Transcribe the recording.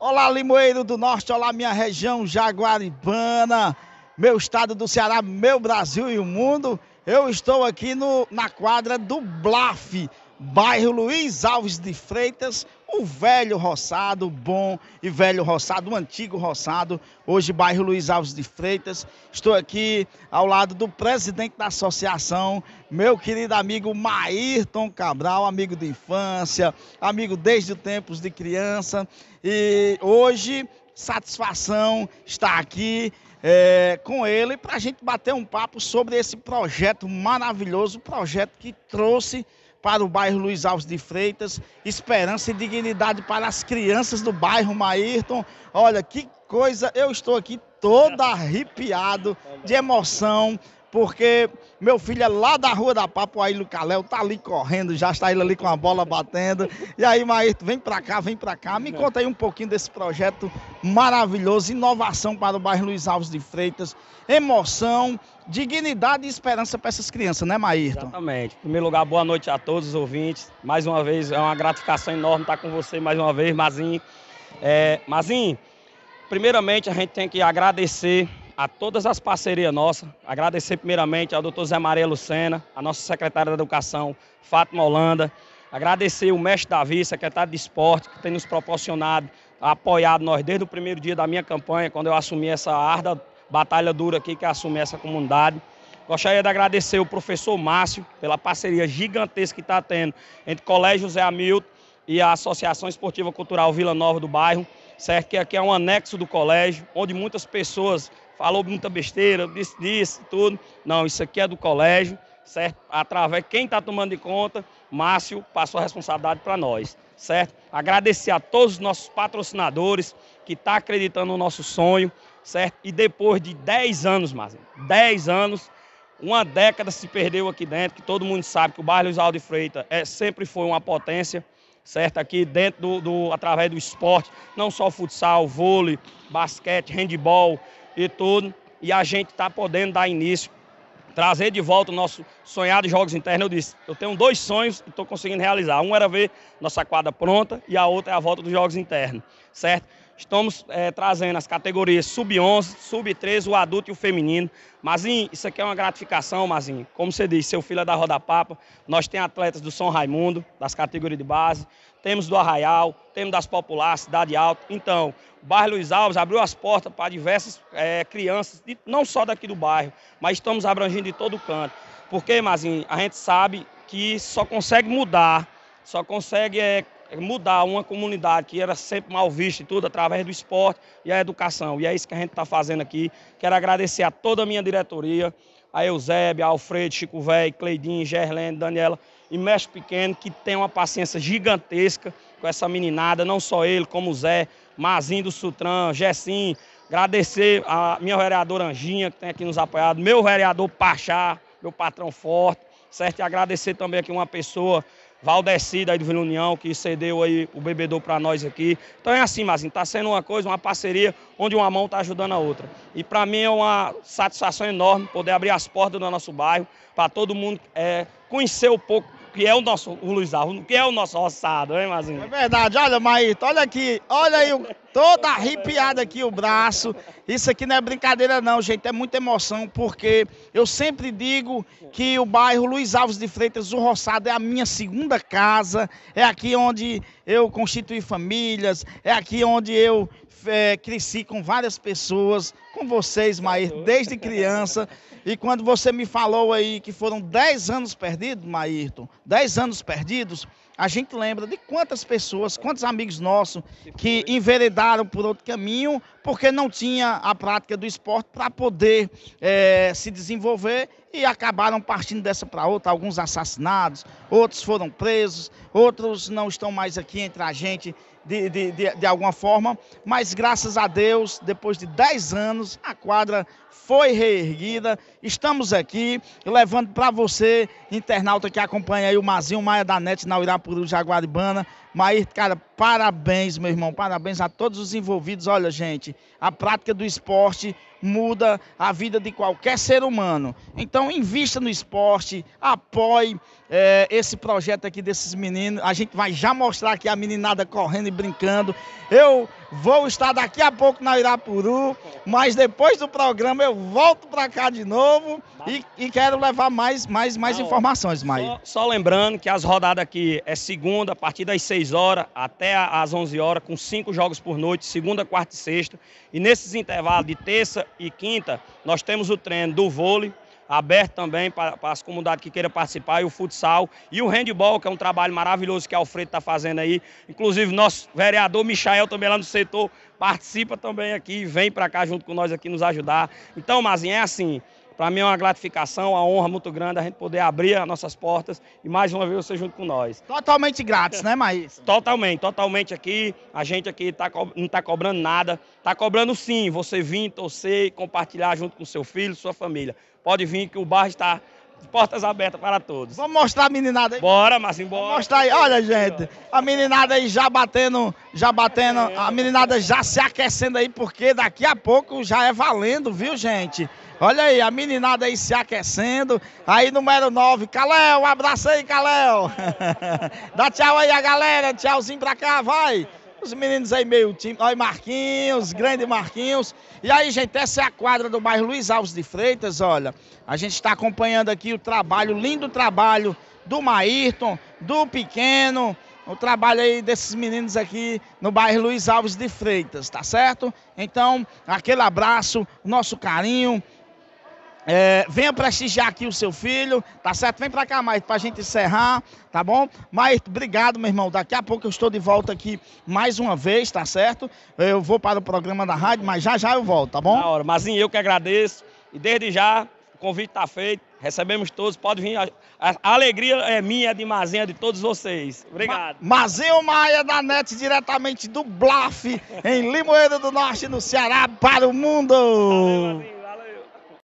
Olá, Limoeiro do Norte, olá, minha região jaguaribana, meu estado do Ceará, meu Brasil e o mundo. Eu estou aqui no, na quadra do Blaf, bairro Luiz Alves de Freitas, o velho roçado, bom e velho roçado, o antigo roçado, hoje bairro Luiz Alves de Freitas. Estou aqui ao lado do presidente da Associação meu querido amigo Maírton Cabral, amigo de infância, amigo desde tempos de criança. E hoje, satisfação estar aqui é, com ele para a gente bater um papo sobre esse projeto maravilhoso, projeto que trouxe para o bairro Luiz Alves de Freitas, esperança e dignidade para as crianças do bairro Maírton. Olha que coisa, eu estou aqui todo arrepiado de emoção porque meu filho é lá da rua da Papuaí, Caléu, tá ali correndo, já está ele ali com a bola batendo. E aí, Maírto, vem para cá, vem para cá. Me conta aí um pouquinho desse projeto maravilhoso, inovação para o bairro Luiz Alves de Freitas, emoção, dignidade e esperança para essas crianças, né, Maírto? Exatamente. Em primeiro lugar, boa noite a todos os ouvintes. Mais uma vez, é uma gratificação enorme estar com você mais uma vez, Mazinho. É, Mazinho, primeiramente a gente tem que agradecer a todas as parcerias nossas. Agradecer primeiramente ao doutor Zé Maria Lucena, a nossa secretária da Educação, Fátima Holanda. Agradecer o mestre Davi, secretário de Esporte, que tem nos proporcionado, apoiado nós desde o primeiro dia da minha campanha, quando eu assumi essa arda batalha dura aqui, que é assumir essa comunidade. Gostaria de agradecer o professor Márcio pela parceria gigantesca que está tendo entre o Colégio Zé Hamilton e a Associação Esportiva Cultural Vila Nova do Bairro certo? Que aqui é um anexo do colégio, onde muitas pessoas falou muita besteira, disse disso, tudo. Não, isso aqui é do colégio, certo? Através quem está tomando de conta, Márcio passou a responsabilidade para nós, certo? Agradecer a todos os nossos patrocinadores que estão tá acreditando no nosso sonho, certo? E depois de 10 anos, Márcio, 10 anos, uma década se perdeu aqui dentro, que todo mundo sabe que o bairro Luiz Aldo Freitas é, sempre foi uma potência, certo? Aqui dentro do, do, através do esporte, não só futsal, vôlei, basquete, handball, e tudo. E a gente está podendo dar início, trazer de volta o nosso sonhado Jogos Internos. Eu disse, eu tenho dois sonhos e estou conseguindo realizar. Um era ver nossa quadra pronta e a outra é a volta dos Jogos Internos, certo? Estamos é, trazendo as categorias sub-11, sub-13, o adulto e o feminino. Mazinho, isso aqui é uma gratificação, Mazinho. Como você disse, seu filho é da Roda Papa. Nós temos atletas do São Raimundo, das categorias de base. Temos do Arraial, temos das Populares, Cidade Alta. Então, o bairro Luiz Alves abriu as portas para diversas é, crianças, não só daqui do bairro, mas estamos abrangendo de todo canto. Porque, Mazinho, a gente sabe que só consegue mudar, só consegue é, é mudar uma comunidade que era sempre mal vista e tudo, através do esporte e a educação. E é isso que a gente está fazendo aqui. Quero agradecer a toda a minha diretoria, a Eusébio, a Alfredo, Chico Véi, Cleidinho, Gerlene, Daniela e Mestre Pequeno, que tem uma paciência gigantesca com essa meninada, não só ele, como o Zé, Mazinho do Sutran, Gessim. Agradecer a minha vereadora Anjinha, que tem aqui nos apoiado, meu vereador Pachá, meu patrão forte, certo? E agradecer também aqui uma pessoa Valdeci aí do Vila União, que cedeu aí o bebedor para nós aqui. Então é assim, Mazinho, está sendo uma coisa, uma parceria onde uma mão está ajudando a outra. E para mim é uma satisfação enorme poder abrir as portas do nosso bairro para todo mundo é, conhecer um pouco que é o nosso o Luiz Alves, que é o nosso roçado, hein, Mazinho? É verdade, olha, Maíto, olha aqui, olha aí, todo arrepiado aqui o braço. Isso aqui não é brincadeira não, gente, é muita emoção, porque eu sempre digo que o bairro Luiz Alves de Freitas, o roçado, é a minha segunda casa, é aqui onde eu constituí famílias, é aqui onde eu é, cresci com várias pessoas, com vocês, tá Maír, desde criança. E quando você me falou aí que foram 10 anos perdidos, Maírton, 10 anos perdidos, a gente lembra de quantas pessoas, quantos amigos nossos que enveredaram por outro caminho porque não tinha a prática do esporte para poder é, se desenvolver e acabaram partindo dessa para outra, alguns assassinados, outros foram presos, outros não estão mais aqui entre a gente de, de, de, de alguma forma, mas graças a Deus, depois de 10 anos, a quadra foi reerguida. Estamos aqui levando para você, internauta que acompanha aí o Mazinho Maia da NET na Uirapuru Jaguaribana. Mair, cara, Parabéns, meu irmão, parabéns a todos os envolvidos. Olha, gente, a prática do esporte muda a vida de qualquer ser humano. Então, invista no esporte, apoie é, esse projeto aqui desses meninos. A gente vai já mostrar aqui a meninada correndo e brincando. Eu Vou estar daqui a pouco na Irapuru, mas depois do programa eu volto para cá de novo e, e, quero levar mais, mais, mais Não, informações, Maí. Só, só, lembrando que as rodadas aqui é segunda, a partir das 6 horas até às 11 horas, com cinco jogos por noite, segunda, quarta e sexta. E nesses intervalos de terça e quinta, nós temos o treino do vôlei, aberto também para, para as comunidades que queiram participar, e o futsal, e o handball, que é um trabalho maravilhoso que a Alfredo está fazendo aí. Inclusive, nosso vereador Michael também lá no setor participa também aqui, vem para cá junto com nós aqui nos ajudar. Então, Mazinho, é assim, para mim é uma gratificação, uma honra muito grande a gente poder abrir as nossas portas e mais uma vez você junto com nós. Totalmente grátis, né, Maís? Totalmente, totalmente aqui. A gente aqui tá, não está cobrando nada. Está cobrando sim, você vir, torcer e compartilhar junto com seu filho, sua família. Pode vir que o bar está portas abertas para todos. Vamos mostrar a meninada aí. Bora, Marcinho, bora. Vamos mostrar aí. Olha, gente, a meninada aí já batendo, já batendo, a meninada já se aquecendo aí, porque daqui a pouco já é valendo, viu, gente? Olha aí, a meninada aí se aquecendo. Aí, número 9, Calé, um abraço aí, Calé. Dá tchau aí a galera, tchauzinho pra cá, vai. Os meninos aí meio time, olha Marquinhos, grande Marquinhos. E aí, gente, essa é a quadra do bairro Luiz Alves de Freitas, olha. A gente está acompanhando aqui o trabalho, o lindo trabalho do Maírton, do Pequeno, o trabalho aí desses meninos aqui no bairro Luiz Alves de Freitas, tá certo? Então, aquele abraço, nosso carinho, é, venha prestigiar aqui o seu filho, tá certo? Vem pra cá, mais pra gente encerrar, tá bom? Mas obrigado, meu irmão. Daqui a pouco eu estou de volta aqui mais uma vez, tá certo? Eu vou para o programa da rádio, mas já já eu volto, tá bom? Na hora, mas eu que agradeço. E desde já, o convite tá feito. Recebemos todos, pode vir. A, alegria é minha, é de Mazinha, é de todos vocês. Obrigado. Ma Mazinho Maia da NET, diretamente do Blaf, em Limoeiro do Norte, no Ceará, para o mundo. Valeu,